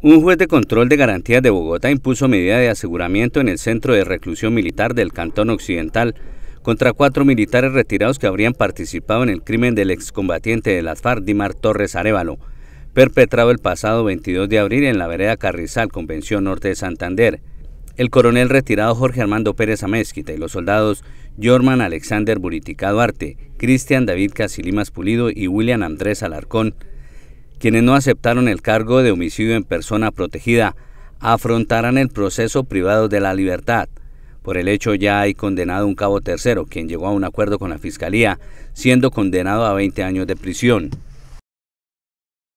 Un juez de control de garantías de Bogotá impuso medida de aseguramiento en el centro de reclusión militar del Cantón Occidental contra cuatro militares retirados que habrían participado en el crimen del excombatiente de las FARC, Dimar Torres Arevalo, perpetrado el pasado 22 de abril en la vereda Carrizal, Convención Norte de Santander. El coronel retirado Jorge Armando Pérez Amézquita y los soldados Jorman Alexander Buritica Duarte, Cristian David Casilimas Pulido y William Andrés Alarcón quienes no aceptaron el cargo de homicidio en persona protegida afrontarán el proceso privado de la libertad. Por el hecho ya hay condenado un cabo tercero, quien llegó a un acuerdo con la Fiscalía, siendo condenado a 20 años de prisión.